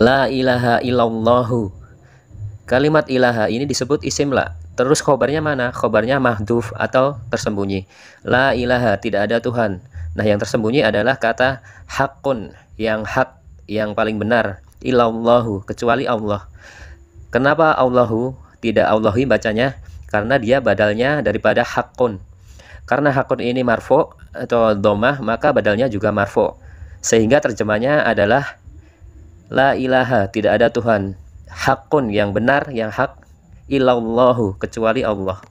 La ilaha illallahu. Kalimat ilaha ini disebut isim la. Terus khobarnya mana? Khobarnya mahduf atau tersembunyi. La ilaha, tidak ada Tuhan. Nah, yang tersembunyi adalah kata hakun, yang hak, yang paling benar. Ilallahu, kecuali Allah. Kenapa Allahu tidak Allahi bacanya? Karena dia badalnya daripada hakun. Karena hakun ini marfo atau domah, maka badalnya juga marfo. Sehingga terjemahnya adalah La ilaha, tidak ada Tuhan. Hakun yang benar, yang hak. Ilallahu kecuali Allah.